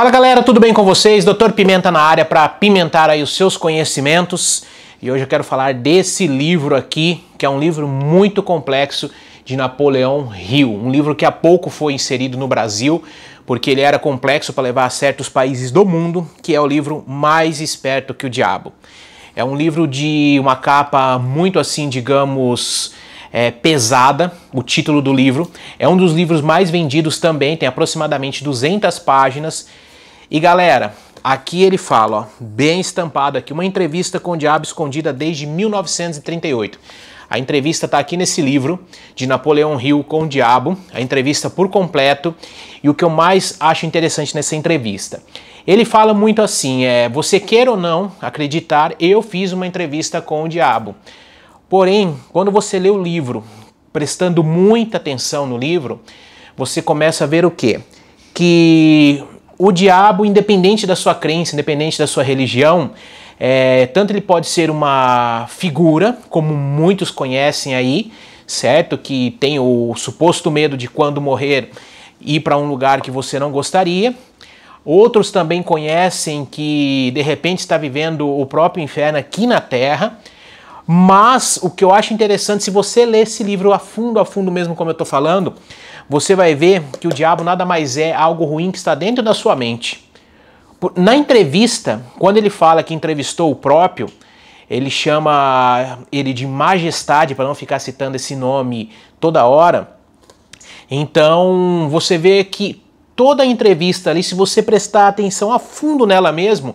Fala galera, tudo bem com vocês? Doutor Pimenta na área para pimentar aí os seus conhecimentos. E hoje eu quero falar desse livro aqui, que é um livro muito complexo de Napoleão Hill, um livro que há pouco foi inserido no Brasil, porque ele era complexo para levar a certos países do mundo, que é o livro Mais Esperto que o Diabo. É um livro de uma capa muito assim, digamos, é, pesada, o título do livro. É um dos livros mais vendidos também, tem aproximadamente 200 páginas e galera, aqui ele fala, ó, bem estampado aqui, uma entrevista com o diabo escondida desde 1938. A entrevista está aqui nesse livro de Napoleão Hill com o Diabo, a entrevista por completo. E o que eu mais acho interessante nessa entrevista, ele fala muito assim: é, você quer ou não acreditar, eu fiz uma entrevista com o Diabo. Porém, quando você lê o livro, prestando muita atenção no livro, você começa a ver o quê? Que o diabo, independente da sua crença, independente da sua religião, é, tanto ele pode ser uma figura, como muitos conhecem aí, certo? Que tem o suposto medo de quando morrer ir para um lugar que você não gostaria. Outros também conhecem que de repente está vivendo o próprio inferno aqui na terra. Mas o que eu acho interessante, se você ler esse livro a fundo, a fundo mesmo, como eu estou falando, você vai ver que o diabo nada mais é algo ruim que está dentro da sua mente. Na entrevista, quando ele fala que entrevistou o próprio, ele chama ele de majestade, para não ficar citando esse nome toda hora. Então você vê que toda a entrevista ali, se você prestar atenção a fundo nela mesmo,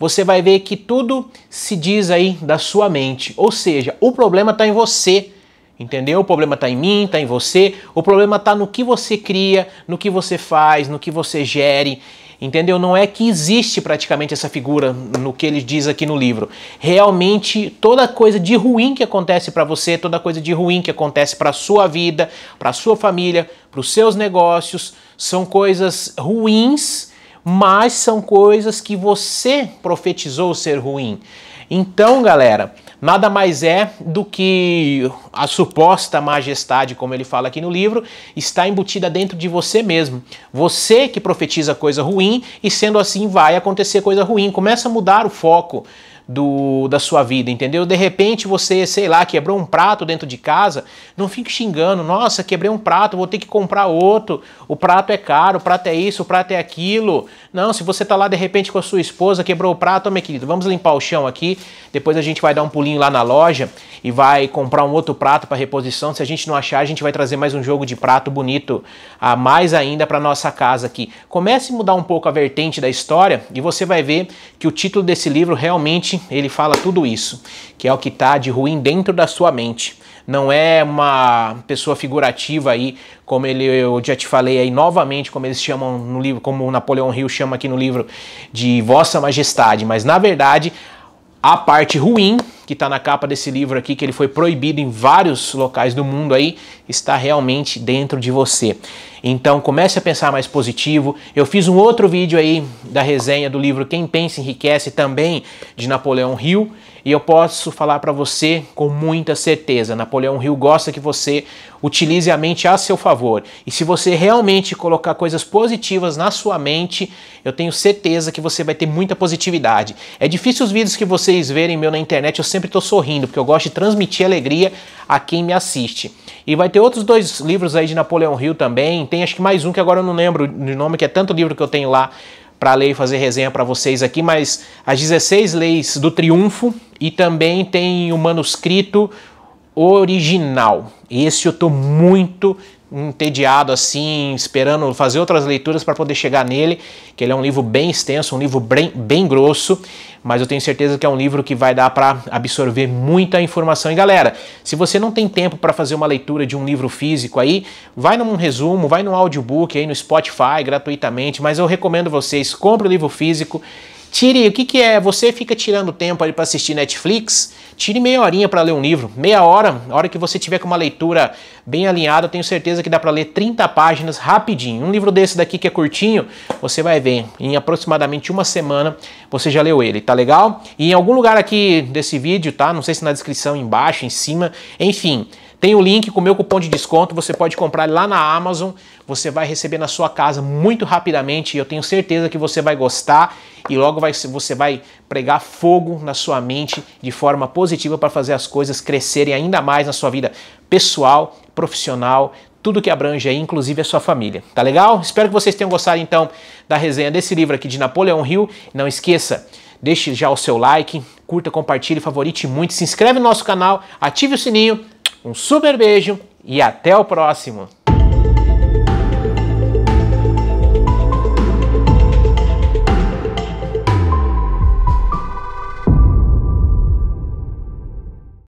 você vai ver que tudo se diz aí da sua mente. Ou seja, o problema está em você. Entendeu? O problema está em mim, está em você. O problema está no que você cria, no que você faz, no que você gere. Entendeu? Não é que existe praticamente essa figura no que ele diz aqui no livro. Realmente, toda coisa de ruim que acontece para você, toda coisa de ruim que acontece para sua vida, para sua família, para os seus negócios, são coisas ruins mas são coisas que você profetizou ser ruim. Então, galera, nada mais é do que a suposta majestade, como ele fala aqui no livro, está embutida dentro de você mesmo. Você que profetiza coisa ruim e sendo assim vai acontecer coisa ruim. Começa a mudar o foco do, da sua vida, entendeu? De repente você, sei lá, quebrou um prato dentro de casa, não fique xingando, nossa, quebrei um prato, vou ter que comprar outro, o prato é caro, o prato é isso, o prato é aquilo. Não, se você tá lá de repente com a sua esposa, quebrou o prato, meu querido, vamos limpar o chão aqui, depois a gente vai dar um pulinho lá na loja e vai comprar um outro prato para reposição. Se a gente não achar, a gente vai trazer mais um jogo de prato bonito a mais ainda para nossa casa aqui. Comece a mudar um pouco a vertente da história e você vai ver que o título desse livro realmente ele fala tudo isso, que é o que está de ruim dentro da sua mente. Não é uma pessoa figurativa aí, como ele, eu já te falei aí novamente, como eles chamam no livro, como Napoleão Hill chama aqui no livro de Vossa Majestade, mas na verdade a parte ruim que está na capa desse livro aqui, que ele foi proibido em vários locais do mundo aí, está realmente dentro de você. Então comece a pensar mais positivo. Eu fiz um outro vídeo aí da resenha do livro Quem Pensa Enriquece também de Napoleão Hill e eu posso falar para você com muita certeza, Napoleão Hill gosta que você utilize a mente a seu favor. E se você realmente colocar coisas positivas na sua mente, eu tenho certeza que você vai ter muita positividade. É difícil os vídeos que vocês verem meu na internet, eu sempre sempre estou sorrindo, porque eu gosto de transmitir alegria a quem me assiste. E vai ter outros dois livros aí de Napoleão Hill também. Tem acho que mais um que agora eu não lembro de nome, que é tanto livro que eu tenho lá para ler e fazer resenha para vocês aqui, mas as 16 leis do triunfo e também tem o manuscrito original. Esse eu estou muito entediado assim, esperando fazer outras leituras para poder chegar nele, que ele é um livro bem extenso, um livro bem, bem grosso, mas eu tenho certeza que é um livro que vai dar para absorver muita informação. E galera, se você não tem tempo para fazer uma leitura de um livro físico aí, vai num resumo, vai no audiobook aí no Spotify gratuitamente, mas eu recomendo vocês, compre o livro físico Tire, o que, que é? Você fica tirando tempo ali para assistir Netflix? Tire meia horinha para ler um livro. Meia hora, a hora que você tiver com uma leitura bem alinhada, tenho certeza que dá para ler 30 páginas rapidinho. Um livro desse daqui que é curtinho, você vai ver. Em aproximadamente uma semana você já leu ele, tá legal? E em algum lugar aqui desse vídeo, tá? Não sei se na descrição embaixo, em cima, enfim. Tem o link com o meu cupom de desconto, você pode comprar lá na Amazon, você vai receber na sua casa muito rapidamente e eu tenho certeza que você vai gostar e logo vai, você vai pregar fogo na sua mente de forma positiva para fazer as coisas crescerem ainda mais na sua vida pessoal, profissional, tudo que abrange aí, inclusive a sua família. Tá legal? Espero que vocês tenham gostado então da resenha desse livro aqui de Napoleão Hill. Não esqueça, deixe já o seu like, curta, compartilhe, favorite muito, se inscreve no nosso canal, ative o sininho. Um super beijo e até o próximo!